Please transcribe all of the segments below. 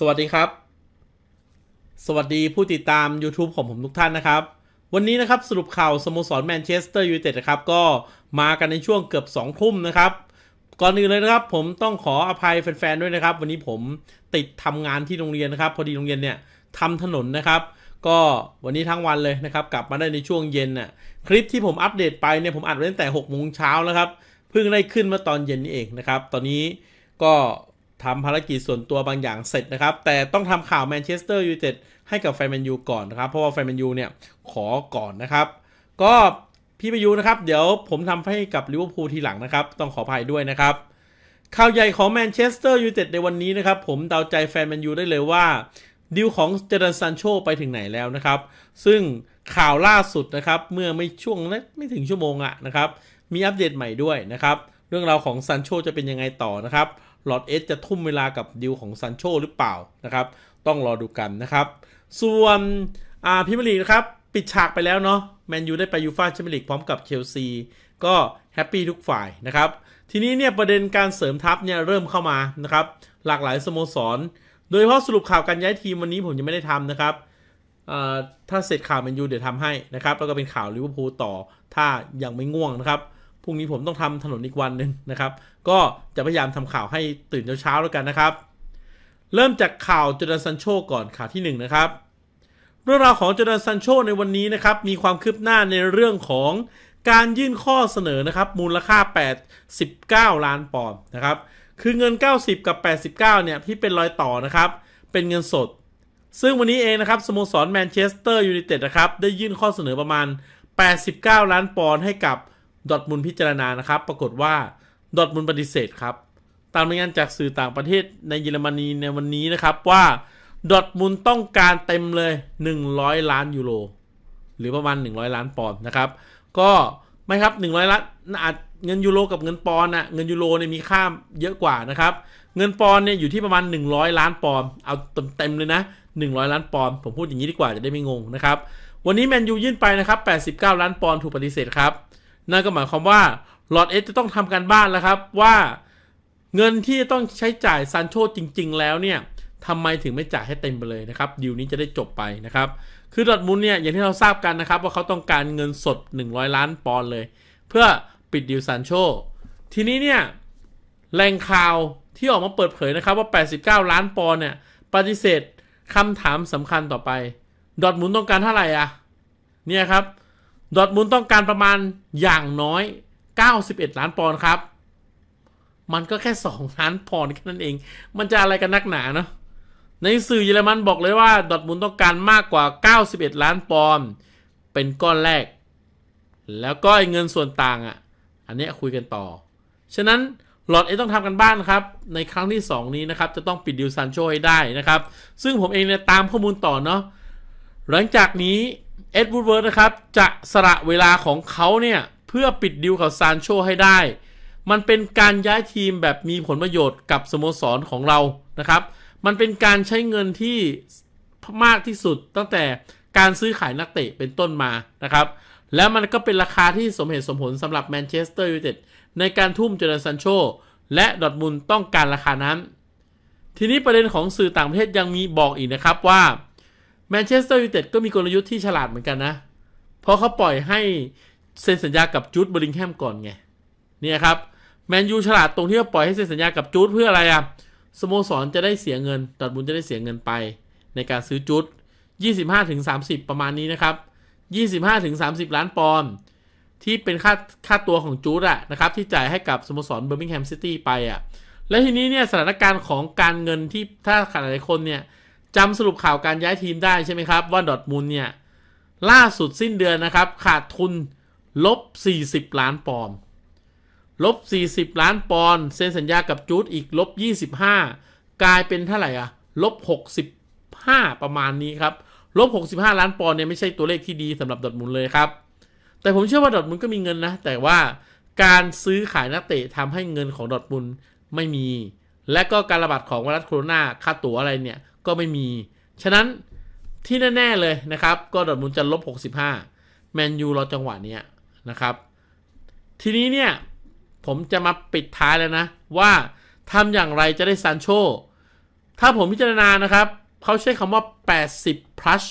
สวัสดีครับสวัสดีผู้ติดตาม YouTube ของผมทุกท่านนะครับ วันนี้นะครับสรุปข่าวสโมสรแมนเชสเตอร์ยูไนเต็ดนะครับก็มากันในช่วงเกือบ2ทุ่มนะครับก่อนอื่นเลยนะครับผมต้องขออภัยแฟนๆด้วยนะครับ วันนี้ผมติดทำงานที่โรงเรียนนะครับพอดีโรงเรียนเนี่ยทำถนนนะครับ ก็วันนี้ทั้งวันเลยนะครับกลับมาได้ในช่วงเย็นน่ะคลิปที่ผมอัปเดตไปเนี่ยผมอัดไว้ตั้งแต่6กโมงเช้าแล้วครับเพิ่งได้ขึ้นมาตอนเย็นนี้เองนะครับตอนนี้ก็ทำภารกิจส่วนตัวบางอย่างเสร็จนะครับ แต่ต้องทำข่าวแมนเชสเตอร์ยูไนเต็ดให้กับแฟนแมนยูก่อนนะครับ เพราะว่าแฟนแมนยูเนี่ยขอก่อนนะครับ ก็พี่ประยูนะครับ เดี๋ยวผมทำให้กับลิเวอร์พูลทีหลังนะครับ ต้องขออภัยด้วยนะครับ ข่าวใหญ่ของแมนเชสเตอร์ยูไนเต็ดในวันนี้นะครับ ผมเดาใจแฟนแมนยูได้เลยว่าดิวของเจดันซันโชไปถึงไหนแล้วนะครับ ซึ่งข่าวล่าสุดนะครับ เมื่อไม่ช่วงไม่ถึงชั่วโมงอะนะครับมีอัปเดตใหม่ด้วยนะครับเรื่องราวของซันโชจะเป็นยังไงต่อนะครับหลอดเอสจะทุ่มเวลากับดิวของซันโชหรือเปล่านะครับ ต้องรอดูกันนะครับ ส่วนอพิมลีนะครับ ปิดฉากไปแล้วเนาะแมนยูได้ไปยูฟ่าแชมเปี้ยนลีกพร้อมกับเคลซีก็แฮปปี้ทุกฝ่ายนะครับ ทีนี้เนี่ย ประเด็นการเสริมทัพเนี่ย เริ่มเข้ามานะครับ หลากหลายสโมสร โดยเฉพาะสรุปข่าวการย้ายทีมวันนี้ผมยังไม่ได้ทำนะครับ ถ้าเสร็จข่าวแมนยูเดี๋ยวทำให้นะครับแล้วก็เป็นข่าวลิเวอร์พูลต่อ ถ้ายังไม่ง่วงนะครับพรุ่งนี้ผมต้องทำถนนอีกวันหนึ่งนะครับ ก็จะพยายามทำข่าวให้ตื่นเช้าๆแล้วกันนะครับ เริ่มจากข่าวจอร์แดนซันโชก่อนข่าวที่1นนะครับ เรื่องราวของจอร์แดนซันโชในวันนี้นะครับมีความคืบหน้าในเรื่องของการยื่นข้อเสนอนะครับมูลค่า89ล้านปอนด์นะครับ คือเงิน 90 กับ 89เนี่ยที่เป็นรอยต่อนะครับเป็นเงินสด ซึ่งวันนี้เองนะครับสโมสรแมนเชสเตอร์ยูไนเต็ดนะครับได้ยื่นข้อเสนอประมาณ 89 ล้านปอนด์ให้กับดอทมุลพิจารณานะครับ ปรากฏว่าดอทมุลปฏิเสธครับ ตามรายงานจากสื่อต่างประเทศในเยอรมนีในวันนี้นะครับ ว่าดอทมุลต้องการเต็มเลย 100 ล้านยูโรหรือประมาณ 100 ล้านปอนด์นะครับก็ไม่ครับ 100ล้านอาจเงินยูโรกับเงินปอนด์นะเงินยูโรเนี่ยมีค่าเยอะกว่านะครับ เงินปอนด์เนี่ยอยู่ที่ประมาณ 100 ล้านปอนด์เอาเต็มเลยนะ 100 ล้านปอนด์ผมพูดอย่างนี้ดีกว่าจะได้ไม่งงนะครับวันนี้แมนยูยื่นไปนะครับ89 ล้านปอนด์ถูกปฏิเสธครับนั่นก็หมายความว่าหลอดเอสจะต้องทำการบ้านแล้วครับ ว่าเงินที่ต้องใช้จ่ายซันโชจริง ๆ แล้วเนี่ยทำไมถึงไม่จ่ายให้เต็มไปเลยนะครับดีลนี้จะได้จบไปนะครับ คือดอทมุลเนี่ยอย่างที่เราทราบกันนะครับ ว่าเขาต้องการเงินสด 100 ล้านปอนด์เลย เพื่อปิดดีลซันโชทีนี้เนี่ยแรงข่าวที่ออกมาเปิดเผยนะครับว่า 89 ล้านปอนด์เนี่ยปฏิเสธคำถามสำคัญต่อไปดอทมุลต้องการเท่าไหร่อ่ะเนี่ยครับดอทมุลต้องการประมาณอย่างน้อย 91 ล้านปอนด์ครับ มันก็แค่ 2 ล้านปอนด์แค่นั้นเอง มันจะอะไรกันนักหนาเนาะในสื่อเยอรมันบอกเลยว่า ดอทมุลต้องการมากกว่า 91 ล้านปอนด์เป็นก้อนแรก แล้วก็เงินส่วนต่างอะ่ะ อันนี้คุยกันต่อ ฉะนั้นหลอดเองต้องทำกันบ้านครับ ในครั้งที่ 2 นี้นะครับ จะต้องปิดดิวซันโชให้ได้นะครับ ซึ่งผมเองเนี่ยตามข้อมูลต่อเนาะ หลังจากนี้เอ็ดวูดเวิร์ดนะครับ จะสละเวลาของเขาเนี่ย เพื่อปิดดิวกับซานโชให้ได้ มันเป็นการย้ายทีมแบบมีผลประโยชน์กับสโมสรของเรานะครับ มันเป็นการใช้เงินที่มากที่สุดตั้งแต่การซื้อขายนักเตะเป็นต้นมานะครับ แล้วมันก็เป็นราคาที่สมเหตุสมผลสำหรับแมนเชสเตอร์ยูไนเต็ดในการทุ่มเจอร์ซันโชและดอทมุลต้องการราคานั้น ทีนี้ประเด็นของสื่อต่างประเทศยังมีบอกอีกนะครับว่าแมนเชสเตอร์ยูไนเต็ดก็มีกลยุทธ์ที่ฉลาดเหมือนกันนะ เพราะเขาปล่อยให้เซ็นสัญญากับจูดเบอริงแฮมก่อนไงเนี่ยครับแมนยูฉลาดตรงที่ว่าปล่อยให้เซ็นสัญญากับจูดเพื่ออะไรอะ่ะ สโมสรจะได้เสียเงินดอทบุญจะได้เสียเงินไป ในการซื้อจูด25-30 ประมาณนี้นะครับ 25-30 ล้านปอนด์ที่เป็นค่าค่าตัวของจูดอะนะครับที่จ่ายให้กับสโมสรเบอร์มิงแฮมซิตี้ไปอะและทีนี้เนี่ยสถานการณ์ของการเงินที่ถ้าหลายคนเนี่ยจำสรุปข่าวการย้ายทีมได้ใช่ไหมครับว่าดอทมูลเนี่ย ล่าสุดสิ้นเดือนนะครับขาดทุนลบ 40 ล้านปอนด์ลบ40 ล้านปอนด์เซ็นสัญญากับจูดอีกลบ25กลายเป็นเท่าไหร่อะลบ 65 ประมาณนี้ครับลบ65ล้านปอนด์เนี่ยไม่ใช่ตัวเลขที่ดีสำหรับดอทมูลเลยครับ แต่ผมเชื่อว่าดอทมูลก็มีเงินนะ แต่ว่าการซื้อขายนักเตะทำให้เงินของดอทมูลไม่มี และก็การระบาดของไวรัสโคโรนาค่าตั๋วอะไรเนี่ยก็ไม่มี ฉะนั้นที่แน่ๆเลยนะครับ ก็ดอทมุนจะลบ 65แมนยูรอจังหวะเนี้ยนะครับ ทีนี้เนี่ย ผมจะมาปิดท้ายแล้วนะ ว่าทำอย่างไรจะได้ซานโชถ้าผมพิจารณานะครับเขาใช้คำว่า 80 plus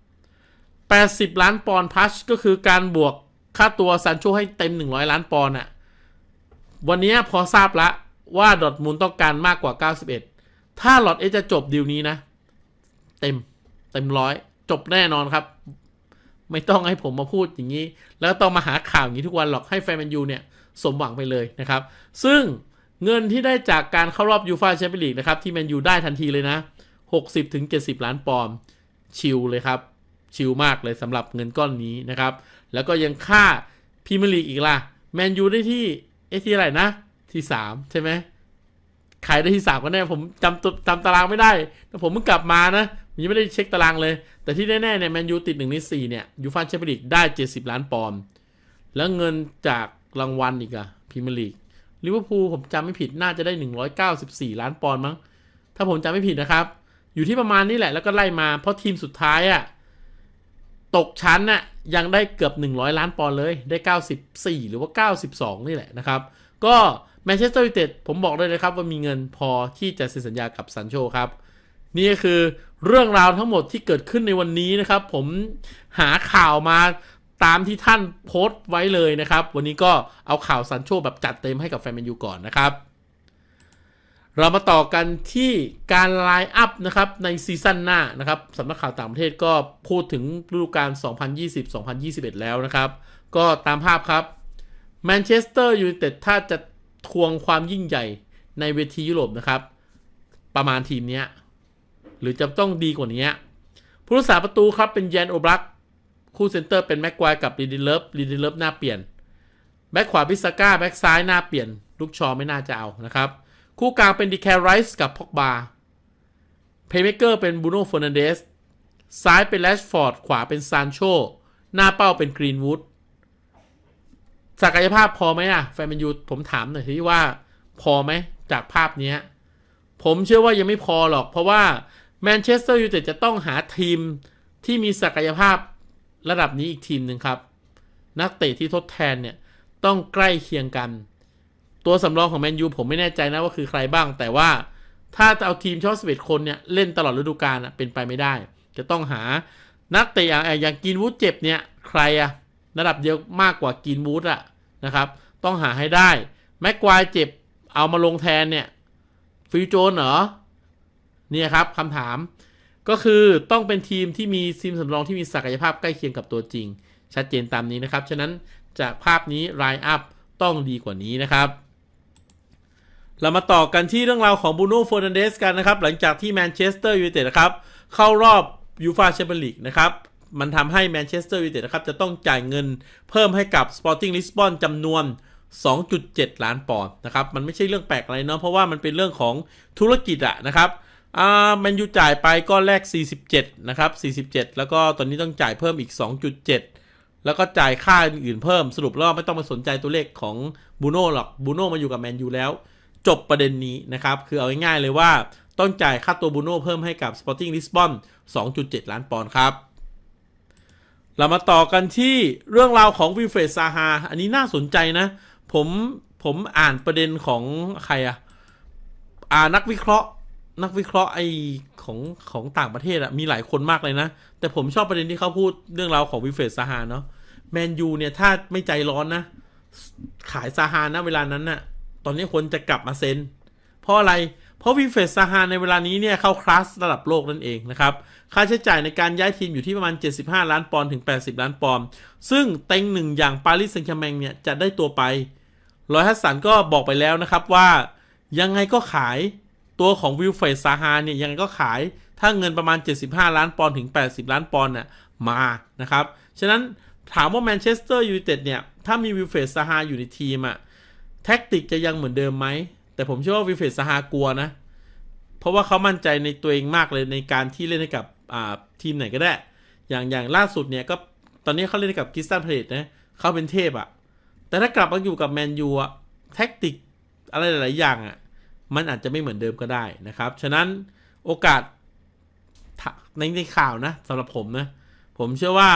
80 ล้านปอนด์ plus ก็คือการบวกค่าตัวซานโชให้เต็ม 100 ล้านปอนด์อะวันนี้พอทราบละวว่าดอทมูลต้องการมากกว่า 91ถ้าหลอดเอจะจบดีลนี้นะ เต็มเต็มร้อย จบแน่นอนครับ ไม่ต้องให้ผมมาพูดอย่างนี้ แล้วต้องมาหาข่าวอย่างนี้ทุกวันหรอกให้แฟนแมนยูเนี่ยสมหวังไปเลยนะครับ ซึ่งเงินที่ได้จากการเข้ารอบยูฟาแชมเปี้ยนลีกนะครับ ที่แมนยูได้ทันทีเลยนะ 60-70 ล้านปอนด์ชิลเลยครับ ชิลมากเลยสำหรับเงินก้อนนี้นะครับ แล้วก็ยังค่าพรีเมียร์ลีกอีกล่ะแมนยูได้ที่เอที่อะไรนะที่3ใช่ไหมขายได้ที่สามกันแน่ผมจำตัดจำตารางไม่ได้แต่ผมเพิ่งกลับมานะยังไม่ได้เช็คตารางเลย แต่ที่แน่ๆเนี่ยแมนยูติดหนึ่งในสี่เนี่ยยูฟ่าแชมเปี้ยนลีก ได้เจ็ดสิบล้านปอนด์แล้วเงินจากรางวัลอีกอะพรีเมียร์ลีกลิเวอร์พูลผมจำไม่ผิด น่าจะได้หนึ่งร้อยเก้าสิบสี่ล้านปอนด์มั้งถ้าผมจำไม่ผิดนะครับ อยู่ที่ประมาณนี้แหละ แล้วก็ไล่มาเพราะทีมสุดท้ายอะตกชั้นน่ะยังได้เกือบ 100 ล้านปอนด์เลยได้ 94 หรือว่า 92นี่แหละนะครับก็แมนเชสเตอร์ยูไนเต็ด ผมบอกเลยนะครับว่ามีเงินพอที่จะเซ็นสัญญากับซันโชครับ นี่ก็คือเรื่องราวทั้งหมดที่เกิดขึ้นในวันนี้นะครับ ผมหาข่าวมาตามที่ท่านโพสต์ไว้เลยนะครับ วันนี้ก็เอาข่าวซันโชแบบจัดเต็มให้กับแฟนแมนยูก่อนนะครับ เรามาต่อกันที่การไลน์อัพนะครับในซีซั่นหน้านะครับสำนักข่าวต่างประเทศก็พูดถึงฤดูกาล2020-2021 แล้วนะครับ ก็ตามภาพครับแมนเชสเตอร์ยูไนเต็ดถ้าจะทวงความยิ่งใหญ่ในเวทียุโรปนะครับ ประมาณทีมนี้หรือจะต้องดีกว่านี้ ผู้รักษาประตูครับเป็นแยนโอบรักคู่เซนเตอร์เป็นแม็กควายกับลีดินเลิฟลีดินเลิฟหน้าเปลี่ยน แบ็กขวาพิซาก้าแบ็กซ้ายหน้าเปลี่ยน ลูกชอไม่น่าจะเอานะครับ คู่กลางเป็นดีแคไรส์กับพ็อกบาเพย์เมเกอร์เป็นบูโน่ฟอนันเดสซ้ายเป็นแรชฟอร์ดขวาเป็นซานโชหน้าเป้าเป็นกรีนวูดศักยภาพพอไหมอ่ะแฟนแมนยูผมถามหน่อยที่ว่าพอไหมจากภาพเนี้ยผมเชื่อว่ายังไม่พอหรอก เพราะว่า แมนเชสเตอร์ยูไนเต็ดจะต้องหาทีมที่มีศักยภาพระดับนี้อีกทีมหนึ่งครับนักเตะที่ทดแทนเนี่ยต้องใกล้เคียงกัน ตัวสำรองของแมนยูผมไม่แน่ใจนะ ว่าคือใครบ้างแต่ว่าถ้าจะเอาทีมชอบสิเปดคนเนี่ยเล่นตลอดฤดูกาลเป็นไปไม่ได้ จะต้องหา นักเตะอย่างอย่างกินวูดเจ็บเนี่ย ใครอะระดับเยอะมากกว่ากินบูธอะนะครับ ต้องหาให้ได้แม็กควายเจ็บเอามาลงแทนเนี่ย ฟิวโจนเหรอเนี่ยครับคำถามก็คือต้องเป็นทีมที่มีซิมสำรองที่มีศักยภาพใกล้เคียงกับตัวจริง ชัดเจนตามนี้นะครับ ฉะนั้นจากภาพนี้ไลน์อัพต้องดีกว่านี้นะครับ เรามาต่อกันที่เรื่องราวของบูโน่ฟอร์นันเดสกันนะครับ หลังจากที่แมนเชสเตอร์ยูไนเต็ดนะครับเข้ารอบยูฟาแชมเปี้ยนลีกนะครับมันทำให้แมนเชสเตอร์ยูไนเต็ดนะครับจะต้องจ่ายเงินเพิ่มให้กับสปอร์ติ้งลิสบอนจำนวน 2.7 ล้านปอนด์นะครับ มันไม่ใช่เรื่องแปลกอะไรเนาะ เพราะว่ามันเป็นเรื่องของธุรกิจอะนะครับอ่าแมนยูจ่ายไปก็แรก 47นะครับ47 แล้วก็ตอนนี้ต้องจ่ายเพิ่มอีก 2.7 แล้วก็จ่ายค่าอื่นเพิ่มสรุปลอวไม่ต้องมาสนใจตัวเลขของบูโน่หรอก บูโน่มาอยู่กับแมนยูแล้วจบประเด็นนี้นะครับ คือเอาง่ายๆเลยว่าต้องจ่ายค่าตัวบูโน่เพิ่มให้กับสปอร์ติงลิสบอน2.7 ล้านปอนด์ครับเรามาต่อกันที่เรื่องราวของวิเฟสซาฮาอันนี้น่าสนใจนะ ผม ผมอ่านประเด็นของใครอะอ่านักวิเคราะห์ นักวิเคราะห์ไอของของต่างประเทศอะมีหลายคนมากเลยนะ แต่ผมชอบประเด็นที่เขาพูดเรื่องราวของวิเฟสซาฮาเนาะแมนยูเนี่ย ถ้าไม่ใจร้อนนะ ขายซาฮานะเวลานั้นนะ่ะ ตอนนี้คนจะกลับมาเซ็นเพราะอะไรเพราะวิเฟสซาฮาในเวลานี้เนี่ยเข้าคลาสระดับโลกนั่นเองนะครับค่าใช้จ่ายในการย้ายทีมอยู่ที่ประมาณ 75 ล้านปอนด์ถึง 80 ล้านปอนด์ซึ่งเต็งหนึ่งอย่างปารีสแซงต์แชมงเนี่ยจะได้ตัวไปรอยฮัสสันก็บอกไปแล้วนะครับว่ายังไงก็ขายตัวของวิลเฟสซาฮาเนี่ยยังไงก็ขายถ้าเงินประมาณ 75 ล้านปอนด์ถึง 80 ล้านปอนด์น่ะมานะครับฉะนั้นถามว่าแมนเชสเตอร์ยูไนเต็ดเนี่ยถ้ามีวิลเฟสซาฮาอยู่ในทีมอะแท็กติกจะยังเหมือนเดิมไหมแต่ผมเชื่อว่าวิเฟตซาฮากลัวนะ เพราะว่าเขามั่นใจในตัวเองมากเลยในการที่เล่นกับทีมไหนก็ได้ อย่างอย่างล่าสุดเนี่ยก็ ตอนนี้เขาเล่นกับคิสตันเพลตนะ เขาเป็นเทพอะแต่ถ้ากลับมาอยู่กับแมนยูอะแท็กติกอะไรหลายอย่างอะมันอาจจะไม่เหมือนเดิมก็ได้นะครับ ฉะนั้นโอกาสในในข่าวนะสำหรับผมนะ ผมเชื่อว่า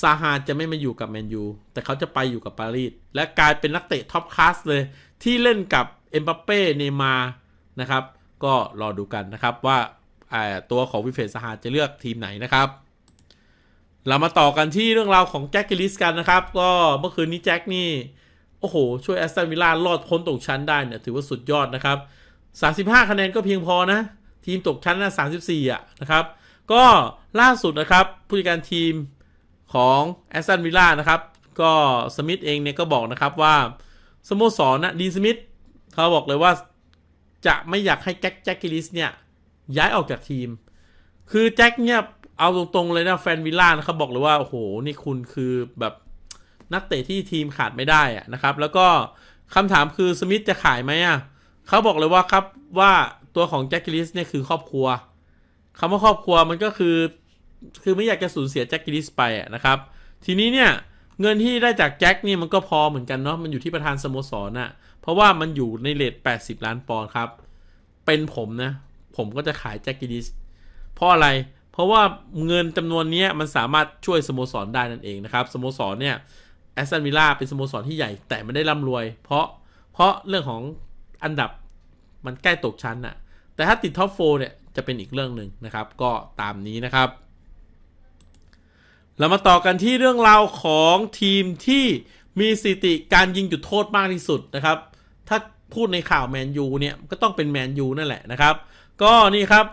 ซาฮาจะไม่มาอยู่กับแมนยู แต่เขาจะไปอยู่กับปารีสและกลายเป็นนักเตะท็อปคลาสเลย ที่เล่นกับเอ็มบัปเป้เนมานะครับ ก็ รอดูกันนะครับ ว่าตัวของวิเฟสหาจะเลือกทีมไหนนะครับ เรามาต่อกันที่เรื่องราวของแจ็คกิลิสกันนะครับ ก็เมื่อคืนนี้แจ็คนี่ โอ้โห ช่วยแอสตันวิลล่ารอดพ้นตกชั้นได้เนี่ยถือว่าสุดยอดนะครับ 35 คะแนนก็เพียงพอนะ ทีมตกชั้นนะ34อ่ะนะครับ ก็ล่าสุดนะครับผู้จัดการทีมของแอสตันวิลล่านะครับ ก็สมิธเองเนี่ยก็บอกนะครับว่าสโมสรนะดีสมิธเขาบอกเลยว่าจะไม่อยากให้แจ็คแจ็คกิลิสเนี่ย ย้ายออกจากทีม คือแจ็คเนี่ยเอาตรงๆเลยนะแฟนวิลล่านะครับบอกเลยว่าโอ้โหนี่คุณคือแบบนักเตะที่ทีมขาดไม่ได้อะนะครับ แล้วก็คำถามคือสมิธจะขายไหมอ่ะเขาบอกเลยว่าครับว่าตัวของแจ็คกิลิสเนี่ยคือครอบครัว คำว่าครอบครัวมันก็คือคือไม่อยากจะสูญเสียแจ็คกิลิสไปะนะครับทีนี้เนี่ยเงินที่ได้จากแจ็คนี่มันก็พอเหมือนกันเนาะมันอยู่ที่ประธานสโมสรอ่ะเพราะว่ามันอยู่ในเลท80 ล้านปอนด์ครับ เป็นผมนะ ผมก็จะขายแจ็คกิลิส เพราะอะไร เพราะว่าเงินจำนวนนี้มันสามารถช่วยสโมสรได้นั่นเองนะครับ สโมสรเนี่ย แอสตันวิลล่าเป็นสโมสรที่ใหญ่แต่ไม่ได้ร่ำรวย เพราะเพราะเรื่องของอันดับมันใกล้ตกชั้นน่ะ แต่ถ้าติดท็อปโฟเนี่ย จะเป็นอีกเรื่องหนึ่งนะครับ ก็ตามนี้นะครับ เรามาต่อกันที่เรื่องราวของทีมที่มีสถิติการยิงจุดโทษมากที่สุดนะครับถ้าพูดในข่าวแมนยูเนี่ยก็ต้องเป็นแมนยูนั่นแหละนะครับ ก็นี่ครับ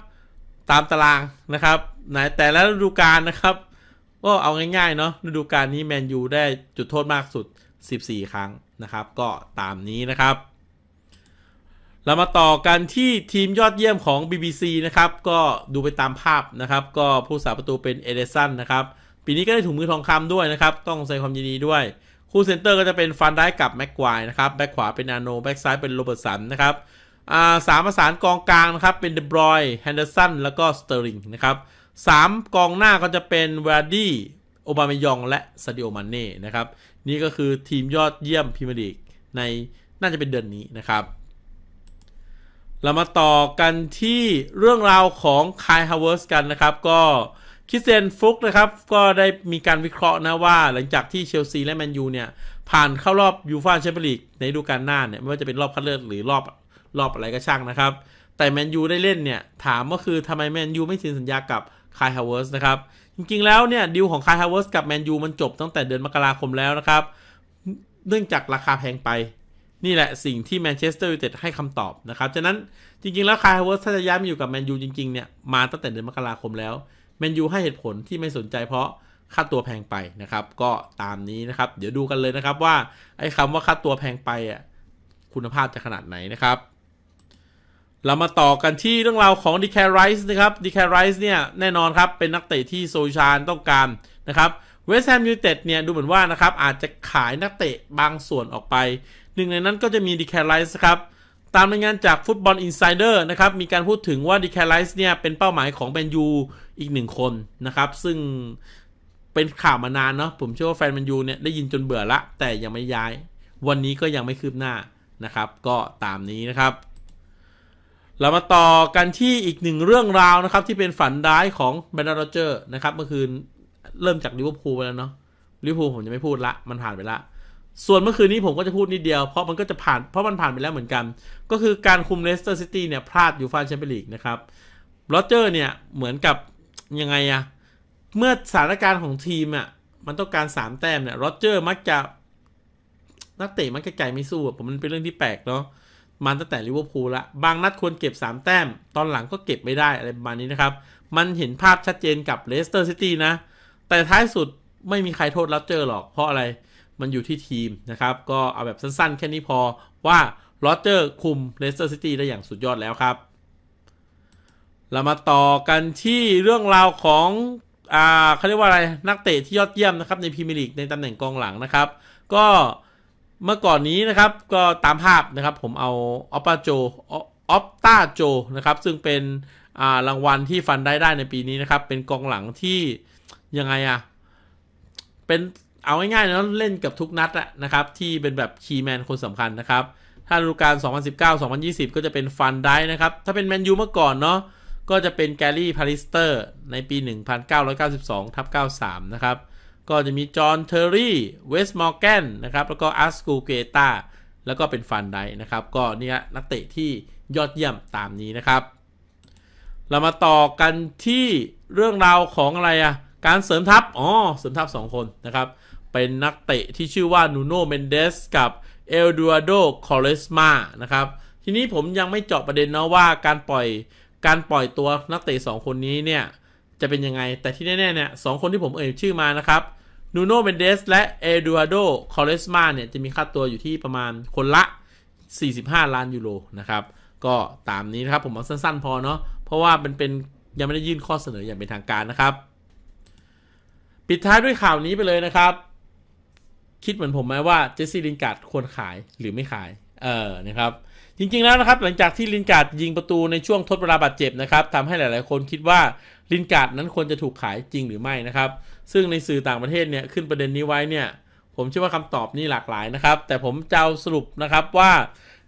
ตามตารางนะครับไหนแต่ละฤดูกาลนะครับก็เอาง่าย ๆ เนาะฤดูกาลนี้แมนยูได้จุดโทษมากสุด 14 ครั้งนะครับ ก็ตามนี้นะครับ เรามาต่อกันที่ทีมยอดเยี่ยมของ BBC นะครับก็ดูไปตามภาพนะครับก็ผู้สาประตูเป็นเอเดสันนะครับปีนี้ก็ได้ถุงมือทองคำด้วยนะครับ ต้องใส่ความยินดีด้วยคู่เซนเตอร์ก็จะเป็นฟันได้กับแม็กควายนะครับ แบ็กขวาเป็นนาโน แบ็กซ้ายเป็นโรเบิร์ตสันนะครับ สามประสานกองกลางนะครับ เป็นเดบรอยแฮนเดอร์สันแล้วก็สเตอริงนะครับ สามกองหน้าก็จะเป็นวาดี้ โอบามายองและซาดิโอมันเน่ นะครับ นี่ก็คือทีมยอดเยี่ยมพิมลีกในน่าจะเป็นเดือนนี้นะครับ เรามาต่อกันที่เรื่องราวของคายฮาวเวิร์สกันนะครับก็คิสเตียนฟุกนะครับก็ได้มีการวิเคราะห์นะว่า หลังจากที่เชลซีและแมนยูเนี่ยผ่านเข้ารอบยูฟ่าแชมเปี้ยนลีก ในฤดูกาลหน้าเนี่ยไม่ว่าจะเป็นรอบคัดเลือกหรือรอบรอบอะไรก็ช่างนะครับแต่แมนยูได้เล่นเนี่ยถามก็คือทำไมแมนยูไม่เซ็นสัญญากับคายฮาวเวิร์สนะครับจริงๆแล้วเนี่ยดีลของคายฮาวเวิร์สกับแมนยูมันจบตั้งแต่เดือนมกราคมแล้วนะครับเนื่องจากราคาแพงไป นี่แหละสิ่งที่แมนเชสเตอร์ยูไนเต็ดให้คำตอบนะครับฉะนั้นจริงๆแล้วคายฮาวเวิร์สถ้าจะย้ายมาอยู่กับแมนยูจริงๆเนี่ยมาตั้งแต่เดือนมกราคมแล้วแมนยูให้เหตุผลที่ไม่สนใจเพราะค่าตัวแพงไปนะครับ ก็ตามนี้นะครับ เดี๋ยวดูกันเลยนะครับว่าไอ้คำว่าค่าตัวแพงไปอ่ะคุณภาพจะขนาดไหนนะครับ เรามาต่อกันที่เรื่องราวของดีแคร์ไรส์นะครับดีแคร์ไรส์เนี่ยแน่นอนครับ เป็นนักเตะที่โซชานต้องการนะครับเวสแฮมยูไนเต็ดเนี่ยดูเหมือนว่านะครับ อาจจะขายนักเตะบางส่วนออกไป หนึ่งในนั้นก็จะมีดีแคร์ไรส์ครับตามรายงานจากฟุตบอลอินไซเดอร์นะครับ มีการพูดถึงว่าดิแคลไลส์เนี่ย เป็นเป้าหมายของแมนยูอีกหนึ่งคนนะครับ ซึ่งเป็นข่าวมานานเนาะผมเชื่อว่าแฟนแมนยูเนี่ย ได้ยินจนเบื่อละ แต่ยังไม่ย้าย วันนี้ก็ยังไม่คืบหน้านะครับ ก็ตามนี้นะครับ เรามาต่อกันที่อีกหนึ่งเรื่องราวนะครับ ที่เป็นฝันร้ายของแบรนด์โรเจอร์นะครับ เมื่อคืน เริ่มจากลิเวอร์พูลไปแล้วเนาะลิเวอร์พูลผมจะไม่พูดละมันผ่านไปละส่วนเมื่อคืนนี้ผมก็จะพูดนิดเดียวเพราะมันก็จะผ่านเพราะมันผ่านไปแล้วเหมือนกัน ก็คือการคุมเลสเตอร์ซิตี้เนี่ยพลาดอยู่ฟานแชมเปี้ยนลีกนะครับโรเจอร์เนี่ย เหมือนกับยังไงอะเมื่อสถานการณ์ของทีมอะมันต้องการ3แต้มเนี่ยโรเจอร์มักจะนักเตะมักจะใจไม่สู้ผมมันเป็นเรื่องที่แปลกเนาะมันตั้งแต่ลิเวอร์พูลละบางนัดควรเก็บ3แต้มตอนหลังก็เก็บไม่ได้อะไรประมาณนี้นะครับมันเห็นภาพชัดเจนกับเลสเตอร์ซิตี้นะแต่ท้ายสุดไม่มีใครโทษรัตเจอร์หรอก เพราะอะไรเมันอยู่ที่ทีมนะครับ ก็เอาแบบสั้นๆแค่นี้พอว่าโรเจอร์คุมเลสเตอร์ซิตี้ได้อย่างสุดยอดแล้วครับ เรามาต่อกันที่เรื่องราวของ อ่าเขาเรียกว่าอะไรนักเตะที่ยอดเยี่ยมนะครับในพรีเมียร์ลีกในตำแหน่งกองหลังนะครับ ก็เมื่อก่อนนี้นะครับก็ตามภาพนะครับผมเอาออปตาโจออปตาโจนะครับซึ่งเป็นรางวัลที่ฟันได้ได้ในปีนี้นะครับ เป็นกองหลังที่ยังไงอะเป็นเอาง่ายๆนะเล่นกับทุกนัดอะนะครับที่เป็นแบบคีย์แมนคนสำคัญนะครับ ถ้าฤดูกาล2019-2020 ก็จะเป็นฟันได้นะครับ ถ้าเป็นแมนยูเมื่อก่อนเนาะก็จะเป็นแกลลี่ พาริสเตอร์ในปี 1992ทับ93 นะครับ ก็จะมีจอห์น เทอร์รี่ เวสต์มอร์แกนนะครับ แล้วก็อัสกูเกตาแล้วก็เป็นฟันไดนะครับ ก็เนี่ยนักเตะที่ยอดเยี่ยมตามนี้นะครับ เรามาต่อกันที่เรื่องราวของอะไรอะการเสริมทัพอ๋อเสริมทัพ2คนนะครับเป็นนักเตะที่ชื่อว่านูโนเมนเดสกับเอลดูอาโดคอเลสมา นะครับทีนี้ผมยังไม่เจาะประเด็นเนาะว่าการปล่อยการปล่อยตัวนักเตะ2 คนนี้เนี่ยจะเป็นยังไงแต่ที่แน่ๆเนี่ยสคนที่ผมเอ่ยชื่อมานะครับนูโนเมนเดสและเอดูอาโดคอเลสมาเนี่ยจะมีค่าตัวอยู่ที่ประมาณคนละ 45 ล้านยูโรนะครับก็ตามนี้นะครับผมเอาสั้น ๆพอเนาะเพราะว่ามันเป็นยังไม่ได้ยื่นข้อเสนออย่างเป็นทางการนะครับ ปิดท้ายด้วยข่าวนี้ไปเลยนะครับคิดเหมือนผมไหมว่าเจสซี่ลินการ์ดควรขายหรือไม่ขาย เออ นะครับ จริงๆแล้วนะครับหลังจากที่ลินการ์ดยิงประตูในช่วงทดเวลาบาดเจ็บนะครับทำให้หลายๆคนคิดว่าลินการ์ดนั้นควรจะถูกขายจริงหรือไม่นะครับซึ่งในสื่อต่างประเทศเนี่ยขึ้นประเด็นนี้ไว้เนี่ย ผมเชื่อว่าคำตอบนี่หลากหลายนะครับ แต่ผมจะสรุปนะครับว่า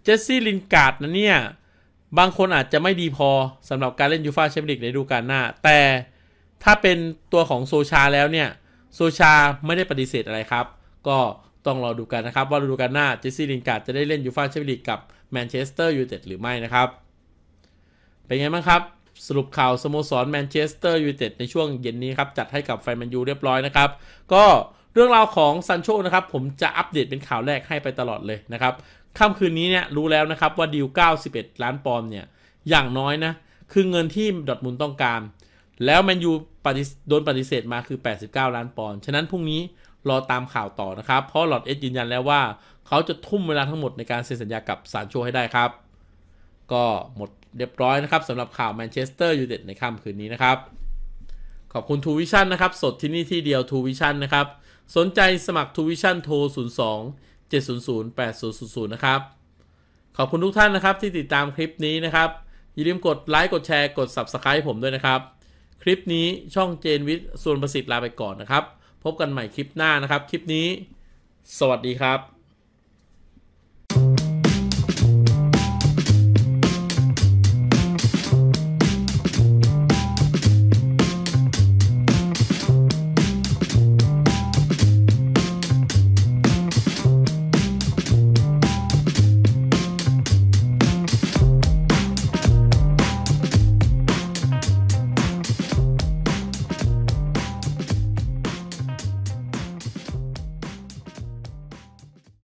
เจสซี่ลินการ์ดนั้นเนี่ยบางคนอาจจะไม่ดีพอสำหรับการเล่นยูฟาแชมเปี้ยนส์ในฤดูกาลหน้า แต่ถ้าเป็นตัวของโซชาแล้วเนี่ยโซชาไม่ได้ปฏิเสธอะไรครับก็ต้องรอดูกันนะครับว่าฤดูกาลหน้าเจสซี่ลินการ์ดจะได้เล่นยูฟ่าแชมเปี้ยนลีกกับแมนเชสเตอร์ยูไนเต็ดหรือไม่นะครับ เป็นไงบ้างครับ สรุปข่าวสโมสรแมนเชสเตอร์ยูไนเต็ดในช่วงเย็นนี้ครับ จัดให้กับแฟนแมนยูเรียบร้อยนะครับ ก็เรื่องราวของซันโชนะครับ ผมจะอัปเดตเป็นข่าวแรกให้ไปตลอดเลยนะครับค่ำคืนนี้เนี่ยรู้แล้วนะครับ ว่าดีล 91 ล้านปอนด์เนี่ยอย่างน้อยนะคือเงินที่ดอทมุลต้องการ แล้วแมนยูโดนปฏิเสธมาคือ 89 ล้านปอนด์ฉะนั้นพรุ่งนี้รอตามข่าวต่อนะครับ เพราะหลอดเอสยืนยันแล้วว่าเขาจะทุ่มเวลาทั้งหมดในการเซ็นสัญญากับซานโชให้ได้ครับ ก็หมดเรียบร้อยนะครับสำหรับข่าวแมนเชสเตอร์ยูไนเต็ดในค่ำคืนนี้นะครับ ขอบคุณทูวิชั่นนะครับ สดที่นี่ที่เดียวทูวิชั่นนะครับ สนใจสมัครทูวิชั่นโทร 02 700 8000 นะครับ ขอบคุณทุกท่านนะครับที่ติดตามคลิปนี้นะครับ อย่าลืมกดไลค์ กดแชร์ กด Subscribe ผมด้วยนะครับ คลิปนี้ช่องเจนวิทย์ส่วนประสิทธิ์ลาไปก่อนนะครับพบกันใหม่คลิปหน้านะครับคลิปนี้สวัสดีครับ